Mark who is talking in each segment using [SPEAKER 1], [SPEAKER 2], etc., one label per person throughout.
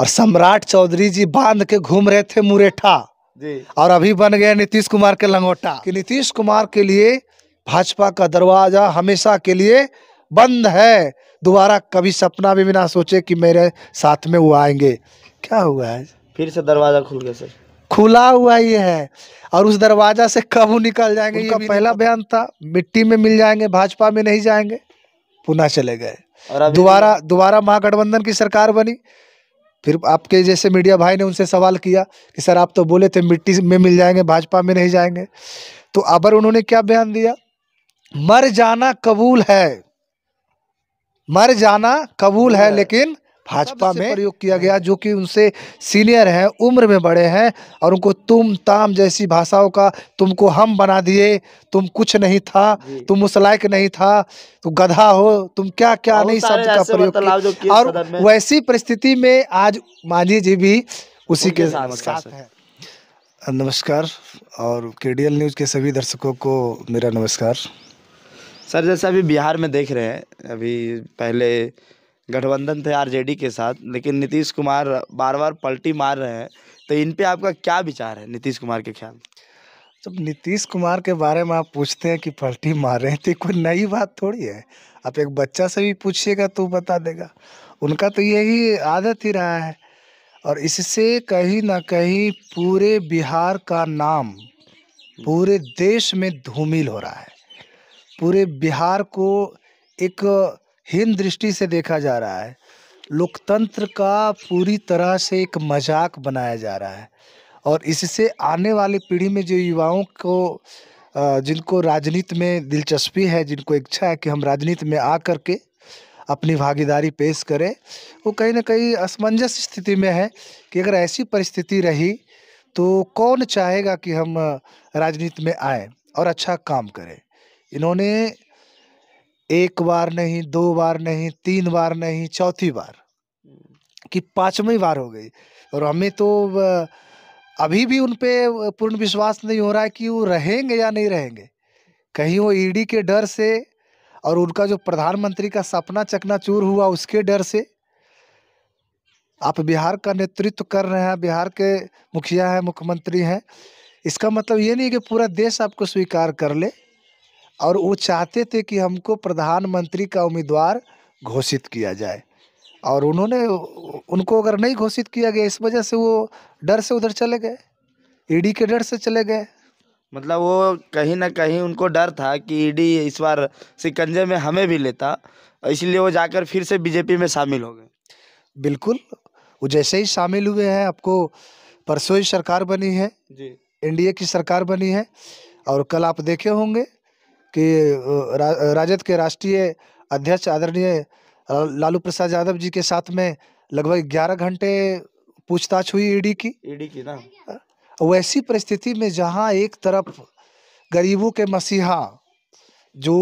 [SPEAKER 1] और सम्राट चौधरी जी बांध के घूम रहे थे मुरेठा और अभी बन गया नीतीश कुमार के लंगोटा कि नीतीश कुमार के लिए भाजपा का दरवाजा हमेशा के लिए बंद है दोबारा कभी सपना भी बिना सोचे कि मेरे साथ में वो आएंगे क्या हुआ है
[SPEAKER 2] फिर से दरवाजा खुल गया सर
[SPEAKER 1] खुला हुआ ये है और उस दरवाजा से कब निकल जाएंगे ये पहला बयान था मिट्टी में मिल जाएंगे भाजपा में नहीं जाएंगे पुनः चले गए दोबारा दोबारा महागठबंधन की सरकार बनी फिर आपके जैसे मीडिया भाई ने उनसे सवाल किया कि सर आप तो बोले थे मिट्टी में मिल जाएंगे भाजपा में नहीं जाएंगे तो अबर उन्होंने क्या बयान दिया मर जाना कबूल है मर जाना कबूल है लेकिन भाजपा में प्रयोग किया गया जो कि उनसे सीनियर हैं उम्र में बड़े हैं और उनको तुम ताम जैसी भाषाओं का तुमको हम बना दिए तुम कुछ नहीं था तुम उस लायक नहीं था तुम गधा हो तुम क्या क्या नहीं शब्द का प्रयोग और वैसी परिस्थिति में आज मांझी जी भी उसी के साथ हैं नमस्कार और के न्यूज़ के सभी दर्शकों को मेरा नमस्कार
[SPEAKER 2] सर जैसे अभी बिहार में देख रहे हैं अभी पहले गठबंधन थे आरजेडी के साथ लेकिन नीतीश कुमार बार बार पलटी मार रहे हैं तो इन पे आपका क्या विचार है नीतीश कुमार के ख्याल
[SPEAKER 1] जब नीतीश कुमार के बारे में आप पूछते हैं कि पलटी मार रहे हैं तो कोई नई बात थोड़ी है आप एक बच्चा से भी पूछिएगा तो बता देगा उनका तो यही आदत ही रहा है और इससे कहीं ना कहीं पूरे बिहार का नाम पूरे देश में धूमिल हो रहा है पूरे बिहार को एक हीन दृष्टि से देखा जा रहा है लोकतंत्र का पूरी तरह से एक मजाक बनाया जा रहा है और इससे आने वाली पीढ़ी में जो युवाओं को जिनको राजनीति में दिलचस्पी है जिनको इच्छा है कि हम राजनीति में आ कर के अपनी भागीदारी पेश करें वो कहीं ना कहीं असमंजस स्थिति में है कि अगर ऐसी परिस्थिति रही तो कौन चाहेगा कि हम राजनीति में आए और अच्छा काम करें इन्होंने एक बार नहीं दो बार नहीं तीन बार नहीं चौथी बार कि पांचवी बार हो गई और हमें तो अभी भी उन पर पूर्ण विश्वास नहीं हो रहा है कि वो रहेंगे या नहीं रहेंगे कहीं वो ईडी e के डर से और उनका जो प्रधानमंत्री का सपना चकनाचूर हुआ उसके डर से आप बिहार का नेतृत्व कर रहे हैं बिहार के मुखिया हैं मुख्यमंत्री हैं इसका मतलब ये नहीं कि पूरा देश आपको स्वीकार कर ले और वो चाहते थे कि हमको प्रधानमंत्री का उम्मीदवार घोषित किया जाए और उन्होंने उनको अगर नहीं घोषित किया गया इस वजह से वो डर से उधर चले गए ईडी e के डर से चले गए
[SPEAKER 2] मतलब वो कहीं ना कहीं उनको डर था कि ईडी e इस बार सिकंजे में हमें भी लेता इसलिए वो जाकर फिर से बीजेपी में शामिल हो गए बिल्कुल वो
[SPEAKER 1] जैसे ही शामिल हुए हैं आपको परसों ही सरकार बनी है जी एनडीए की सरकार बनी है और कल आप देखे होंगे कि रा, राजद के राष्ट्रीय अध्यक्ष आदरणीय लालू प्रसाद यादव जी के साथ में लगभग ग्यारह घंटे पूछताछ हुई ईडी की ईडी की ना वैसी परिस्थिति में जहां एक तरफ गरीबों के मसीहा जो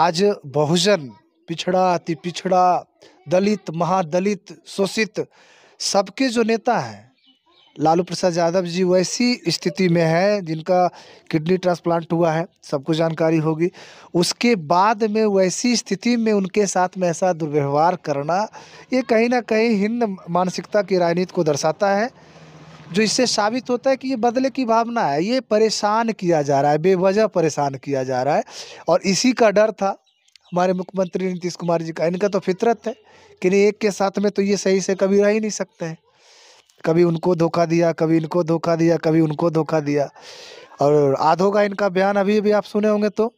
[SPEAKER 1] आज बहुजन पिछड़ा अति पिछड़ा दलित महादलित शोषित सबके जो नेता हैं लालू प्रसाद यादव जी वैसी स्थिति में है जिनका किडनी ट्रांसप्लांट हुआ है सबको जानकारी होगी उसके बाद में वैसी स्थिति में उनके साथ में ऐसा दुर्व्यवहार करना ये कहीं ना कहीं हिंद मानसिकता की राजनीति को दर्शाता है जो इससे साबित होता है कि ये बदले की भावना है ये परेशान किया जा रहा है बेवजह परेशान किया जा रहा है और इसी का डर था हमारे मुख्यमंत्री नीतीश कुमार जी का इनका तो फितरत है कि नहीं एक के साथ में तो ये सही से कभी रह ही नहीं सकते हैं कभी उनको धोखा दिया कभी इनको धोखा दिया कभी उनको धोखा दिया और आधो का इनका बयान अभी अभी आप सुने होंगे तो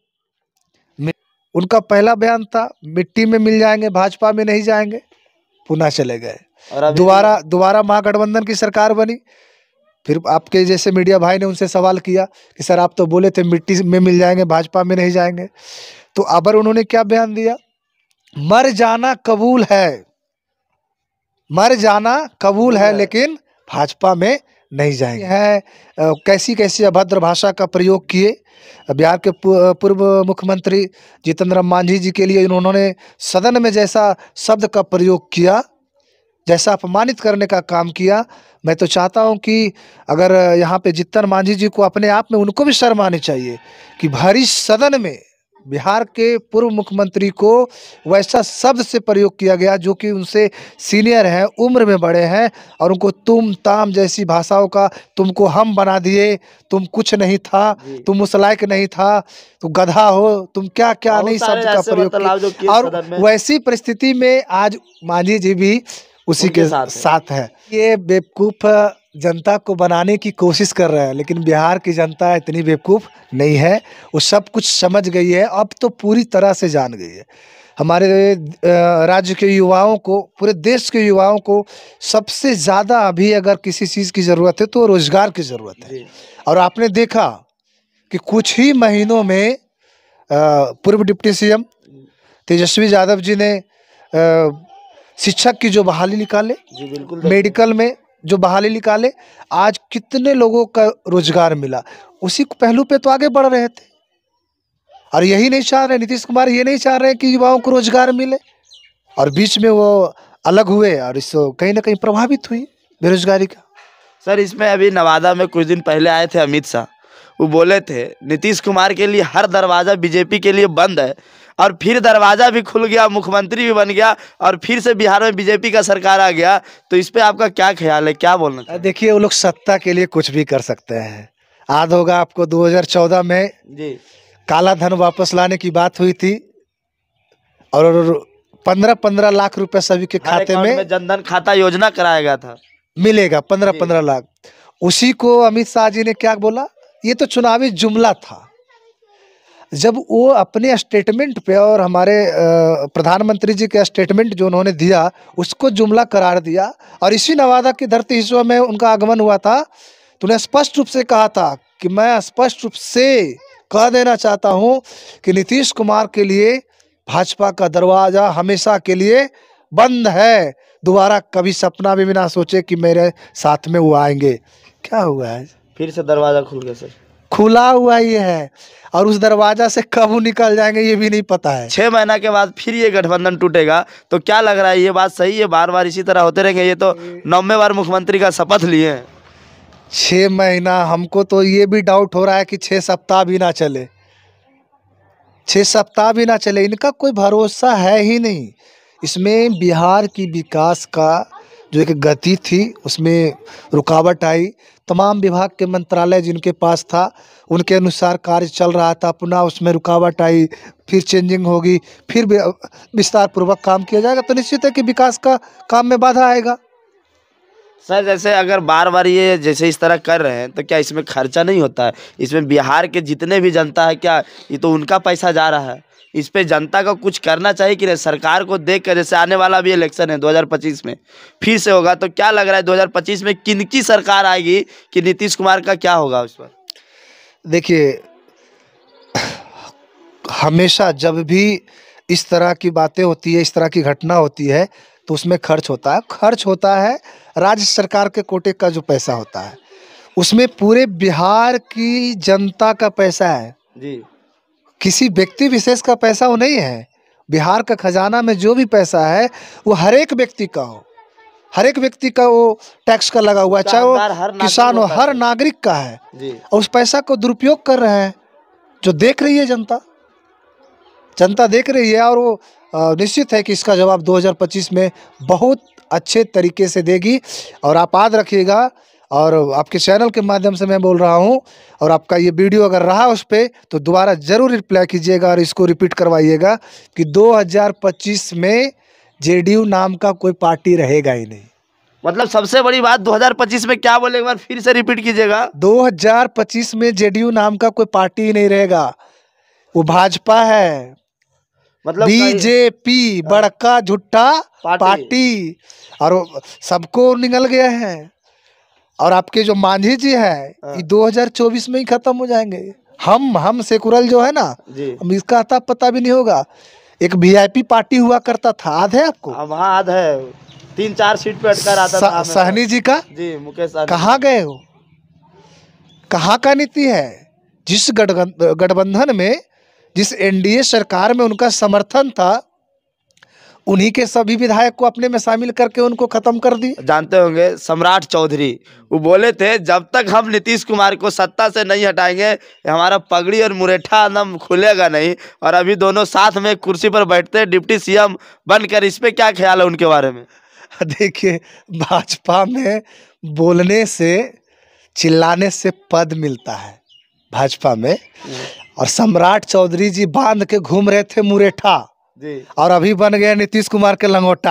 [SPEAKER 1] उनका पहला बयान था मिट्टी में मिल जाएंगे भाजपा में नहीं जाएंगे पुनः चले गए और दोबारा दोबारा महागठबंधन की सरकार बनी फिर आपके जैसे मीडिया भाई ने उनसे सवाल किया कि सर आप तो बोले थे मिट्टी में मिल जाएंगे भाजपा में नहीं जाएंगे तो अबर उन्होंने क्या बयान दिया मर जाना कबूल है मर जाना कबूल है लेकिन भाजपा में नहीं जाएंगे है कैसी कैसी अभद्र भाषा का प्रयोग किए बिहार के पूर्व मुख्यमंत्री जितेंद्र राम मांझी जी के लिए इन्होंने सदन में जैसा शब्द का प्रयोग किया जैसा अपमानित करने का काम किया मैं तो चाहता हूं कि अगर यहाँ पे जितन मांझी जी को अपने आप में उनको भी शर्म आनी चाहिए कि भारी सदन में बिहार के पूर्व मुख्यमंत्री को वैसा शब्द से प्रयोग किया गया जो कि उनसे सीनियर हैं उम्र में बड़े हैं और उनको तुम ताम जैसी भाषाओं का तुमको हम बना दिए तुम कुछ नहीं था तुम उस लायक नहीं था तुम तो गधा हो तुम क्या क्या नहीं शब्द का प्रयोग मतलब और वैसी परिस्थिति में आज मांझी जी भी उसी के साथ, साथ है ये बेवकूफ़ जनता को बनाने की कोशिश कर रहे हैं लेकिन बिहार की जनता इतनी बेवकूफ़ नहीं है वो सब कुछ समझ गई है अब तो पूरी तरह से जान गई है हमारे राज्य के युवाओं को पूरे देश के युवाओं को सबसे ज़्यादा अभी अगर किसी चीज़ की ज़रूरत है तो रोज़गार की ज़रूरत है और आपने देखा कि कुछ ही महीनों में पूर्व डिप्टी सीएम तेजस्वी यादव जी ने शिक्षक की जो बहाली निकाले जी बिल्कुल मेडिकल में जो बहाली निकाले आज कितने लोगों का रोजगार मिला उसी पहलू पे तो आगे बढ़ रहे थे और यही नहीं चाह रहे नीतीश कुमार ये नहीं चाह रहे कि युवाओं को रोजगार मिले और बीच में वो अलग हुए और इससे कहीं ना कहीं प्रभावित हुई
[SPEAKER 2] बेरोजगारी का सर इसमें अभी नवादा में कुछ दिन पहले आए थे अमित शाह वो बोले थे नीतीश कुमार के लिए हर दरवाज़ा बीजेपी के लिए बंद है और फिर दरवाज़ा भी खुल गया मुख्यमंत्री भी बन गया और फिर से बिहार में बीजेपी का सरकार आ गया तो इस पर आपका क्या ख्याल है क्या बोलना देखिए वो लोग सत्ता के लिए कुछ भी कर सकते हैं याद होगा
[SPEAKER 1] आपको 2014 में जी काला धन वापस लाने की बात हुई थी और पंद्रह पंद्रह लाख रुपए सभी के खाते में, में
[SPEAKER 2] जनधन खाता योजना कराया गया था
[SPEAKER 1] मिलेगा पंद्रह पंद्रह लाख उसी को अमित शाह जी ने क्या बोला ये तो चुनावी जुमला था जब वो अपने स्टेटमेंट पे और हमारे प्रधानमंत्री जी का स्टेटमेंट जो उन्होंने दिया उसको जुमला करार दिया और इसी नवादा की धरती हिस्सों में उनका आगमन हुआ था तो उन्हें स्पष्ट रूप से कहा था कि मैं स्पष्ट रूप से कह देना चाहता हूँ कि नीतीश कुमार के लिए भाजपा का दरवाज़ा हमेशा के लिए बंद है दोबारा कभी सपना भी बिना सोचे कि मेरे साथ में वो आएंगे क्या हुआ है
[SPEAKER 2] फिर से दरवाज़ा खुल गया सर
[SPEAKER 1] खुला हुआ ये है और उस दरवाजा से कब निकल जाएंगे ये भी नहीं पता है
[SPEAKER 2] छह महीना के बाद फिर ये गठबंधन टूटेगा तो क्या लग रहा है ये बात सही है बार बार इसी तरह होते रहेंगे ये तो नौवे बार मुख्यमंत्री का शपथ लिए
[SPEAKER 1] छ महीना हमको तो ये भी डाउट हो रहा है कि छः सप्ताह भी ना चले छः सप्ताह भी ना चले इनका कोई भरोसा है ही नहीं इसमें बिहार की विकास का जो एक गति थी उसमें रुकावट आई तमाम विभाग के मंत्रालय जिनके पास था उनके अनुसार कार्य चल रहा था पुनः उसमें रुकावट आई फिर चेंजिंग होगी फिर विस्तार पूर्वक काम किया जाएगा तो निश्चित है कि विकास का काम में बाधा आएगा
[SPEAKER 2] सर जैसे अगर बार बार ये जैसे इस तरह कर रहे हैं तो क्या इसमें खर्चा नहीं होता है इसमें बिहार के जितने भी जनता है क्या ये तो उनका पैसा जा रहा है इस पर जनता को कुछ करना चाहिए कि नहीं सरकार को देख कर जैसे आने वाला भी इलेक्शन है 2025 में फिर से होगा तो क्या लग रहा है 2025 में किन की सरकार आएगी कि नीतीश कुमार का क्या होगा उस पर
[SPEAKER 1] देखिए हमेशा जब भी इस तरह की बातें होती है इस तरह की घटना होती है तो उसमें खर्च होता है खर्च होता है राज्य सरकार के कोटे का जो पैसा होता है उसमें पूरे बिहार की जनता का पैसा है जी किसी व्यक्ति विशेष का पैसा वो नहीं है बिहार का खजाना में जो भी पैसा है वो हर एक व्यक्ति का हो हर एक व्यक्ति का वो टैक्स का लगा हुआ है चाहे वो किसान हो हर नागरिक का है और उस पैसा को दुरुपयोग कर रहे हैं जो देख रही है जनता जनता देख रही है और वो निश्चित है कि इसका जवाब 2025 में बहुत अच्छे तरीके से देगी और आप याद रखिएगा और आपके चैनल के माध्यम से मैं बोल रहा हूँ और आपका ये वीडियो अगर रहा उस पर तो दोबारा ज़रूर रिप्लाई कीजिएगा और इसको रिपीट करवाइएगा कि 2025 में जेडीयू नाम का कोई पार्टी रहेगा ही नहीं
[SPEAKER 2] मतलब सबसे बड़ी बात 2025 में क्या बोले एक बार फिर से रिपीट कीजिएगा
[SPEAKER 1] 2025 में जेडीयू नाम का कोई पार्टी ही नहीं रहेगा वो भाजपा है
[SPEAKER 2] मतलब बीजेपी
[SPEAKER 1] हाँ। बड़का झुट्टा पार्टी, पार्टी और सबको निकल गया है और आपके जो मांझी जी है हाँ। ये 2024 में ही खत्म हो जाएंगे हम हम सेकुरल जो है ना हम इसका आता पता भी नहीं होगा एक वीआईपी पार्टी हुआ करता था आध है आपको
[SPEAKER 2] हाँ आध है तीन चार सीट पे अटकर आता था सहनी जी का जी मुकेश कहाँ
[SPEAKER 1] गए हो कहाँ का नीति है जिस गठबंधन में जिस एनडीए सरकार में उनका समर्थन
[SPEAKER 2] था उन्हीं के सभी विधायक को अपने में शामिल करके उनको खत्म कर दी जानते होंगे सम्राट चौधरी वो बोले थे जब तक हम नीतीश कुमार को सत्ता से नहीं हटाएंगे हमारा पगड़ी और मुरेठा नम खुलेगा नहीं और अभी दोनों साथ में कुर्सी पर बैठते हैं डिप्टी सीएम बनकर इस पर क्या ख्याल है उनके बारे में
[SPEAKER 1] देखिए भाजपा में बोलने से चिल्लाने से पद मिलता है भाजपा में हम्म। और सम्राट चौधरी जी बांध के घूम रहे थे मुरेठा जी और अभी बन गए नीतीश कुमार के लंगोटा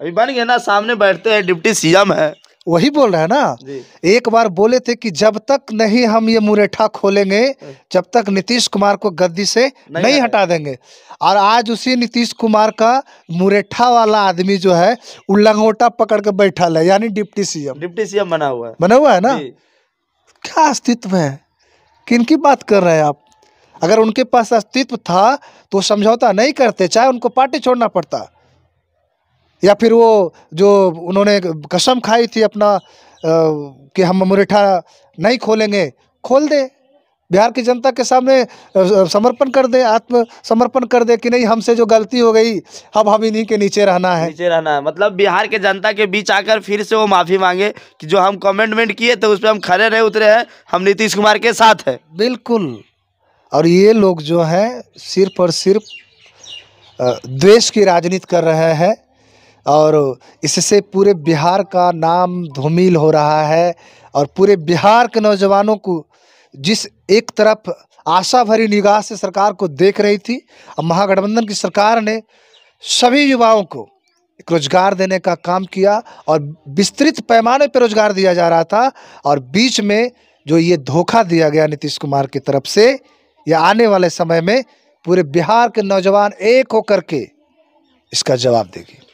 [SPEAKER 2] अभी बन गए ना सामने बैठते हैं डिप्टी सीएम है
[SPEAKER 1] वही बोल रहे हैं ना एक बार बोले थे कि जब तक नहीं हम ये मुरेठा खोलेंगे हाँ। जब तक नीतीश कुमार को गद्दी से नहीं, नहीं हटा देंगे और आज उसी नीतीश कुमार का मुरेठा वाला आदमी जो है वो लंगोटा पकड़ के बैठा है यानी डिप्टी सीएम
[SPEAKER 2] डिप्टी सीएम बना हुआ है बना हुआ है ना
[SPEAKER 1] क्या अस्तित्व है किन की बात कर रहे हैं आप अगर उनके पास अस्तित्व था तो समझौता नहीं करते चाहे उनको पार्टी छोड़ना पड़ता या फिर वो जो उन्होंने कसम खाई थी अपना आ, कि हम मुरेठा नहीं खोलेंगे खोल दे बिहार की जनता के सामने समर्पण कर दे आत्म समर्पण कर दे कि नहीं हमसे जो गलती हो गई अब हम इन्हीं के नीचे रहना है
[SPEAKER 2] नीचे रहना है मतलब बिहार के जनता के बीच आकर फिर से वो माफ़ी मांगे कि जो हम कमेंटमेंट किए थे तो उस पर हम खड़े रहे उतरे हैं हम नीतीश कुमार के साथ हैं
[SPEAKER 1] बिल्कुल और ये लोग जो हैं सिर्फ और सिर्फ द्वेष की राजनीति कर रहे हैं और इससे पूरे बिहार का नाम धूमिल हो रहा है और पूरे बिहार के नौजवानों को जिस एक तरफ आशा भरी निगाह से सरकार को देख रही थी और महागठबंधन की सरकार ने सभी युवाओं को एक रोजगार देने का काम किया और विस्तृत पैमाने पर रोजगार दिया जा रहा था और बीच में जो ये धोखा दिया गया नीतीश कुमार की तरफ से या आने वाले समय में पूरे बिहार के नौजवान एक होकर के इसका जवाब देगी